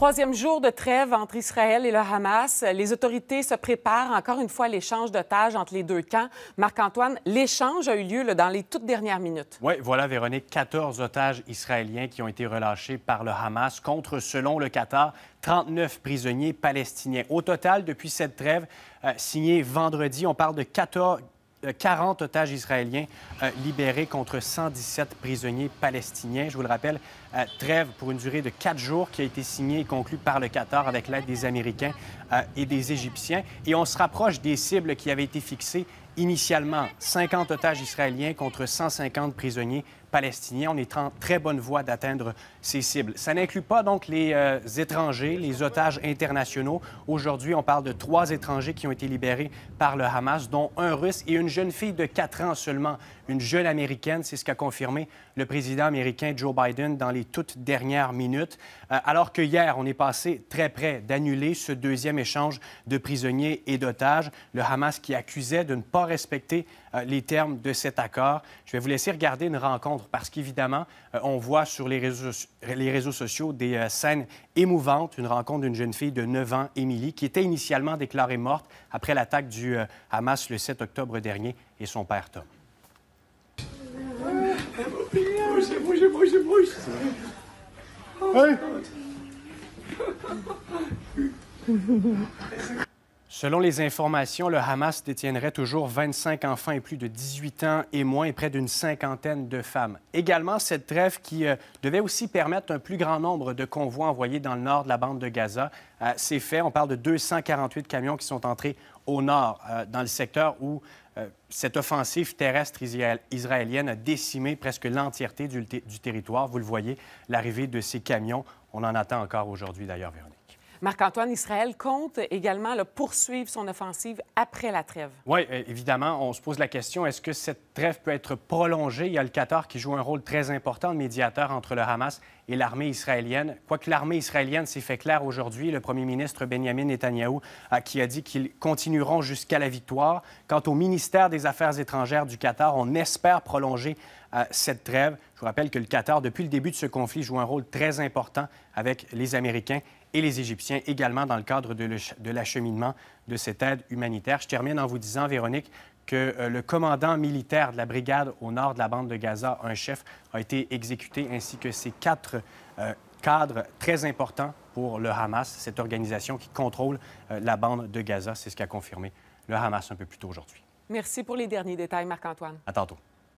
Troisième jour de trêve entre Israël et le Hamas. Les autorités se préparent encore une fois à l'échange d'otages entre les deux camps. Marc-Antoine, l'échange a eu lieu dans les toutes dernières minutes. Oui, voilà, Véronique, 14 otages israéliens qui ont été relâchés par le Hamas contre, selon le Qatar, 39 prisonniers palestiniens. Au total, depuis cette trêve euh, signée vendredi, on parle de 14... 40 euh, otages israéliens euh, libérés contre 117 prisonniers palestiniens. Je vous le rappelle, euh, trêve pour une durée de quatre jours qui a été signée et conclue par le Qatar avec l'aide des Américains et des Égyptiens. Et on se rapproche des cibles qui avaient été fixées initialement 50 otages israéliens contre 150 prisonniers palestiniens. On est en très bonne voie d'atteindre ces cibles. Ça n'inclut pas donc les euh, étrangers, les otages internationaux. Aujourd'hui, on parle de trois étrangers qui ont été libérés par le Hamas, dont un russe et une jeune fille de 4 ans seulement, une jeune américaine. C'est ce qu'a confirmé le président américain Joe Biden dans les toutes dernières minutes. Euh, alors que hier, on est passé très près d'annuler ce deuxième échange de prisonniers et d'otages. Le Hamas qui accusait de ne pas respecter euh, les termes de cet accord. Je vais vous laisser regarder une rencontre parce qu'évidemment, euh, on voit sur les réseaux, les réseaux sociaux des euh, scènes émouvantes. Une rencontre d'une jeune fille de 9 ans, Émilie, qui était initialement déclarée morte après l'attaque du Hamas le 7 octobre dernier et son père Tom. Selon les informations, le Hamas détiendrait toujours 25 enfants et plus de 18 ans et moins et près d'une cinquantaine de femmes. Également, cette trêve qui euh, devait aussi permettre un plus grand nombre de convois envoyés dans le nord de la bande de Gaza c'est euh, fait. On parle de 248 camions qui sont entrés au nord, euh, dans le secteur où cette offensive terrestre israélienne a décimé presque l'entièreté du, territoire. Vous le voyez, l'arrivée de ces camions, on en attend encore aujourd'hui d'ailleurs, Véronique. Marc-Antoine Israël compte également poursuivre son offensive après la trêve. Oui, euh, évidemment, on se pose la question, est-ce que cette trêve peut être prolongée? Il y a le Qatar qui joue un rôle très important de médiateur entre le Hamas et l'armée israélienne. Quoique l'armée israélienne s'est fait clair aujourd'hui, le premier ministre Benjamin Netanyahou euh, qui a dit qu'ils continueront jusqu'à la victoire. Quant au ministère des Affaires étrangères du Qatar, on espère prolonger à cette trêve. Je vous rappelle que le Qatar, depuis le début de ce conflit, joue un rôle très important avec les Américains et les Égyptiens également dans le cadre de l'acheminement de cette aide humanitaire. Je termine en vous disant, Véronique, que euh, le commandant militaire de la brigade au nord de la bande de Gaza, un chef, a été exécuté, ainsi que ses quatre euh, cadres très importants pour le Hamas, cette organisation qui contrôle euh, la bande de Gaza. C'est ce qu'a confirmé le Hamas un peu plus tôt aujourd'hui. Merci pour les derniers détails, Marc-Antoine. À tantôt.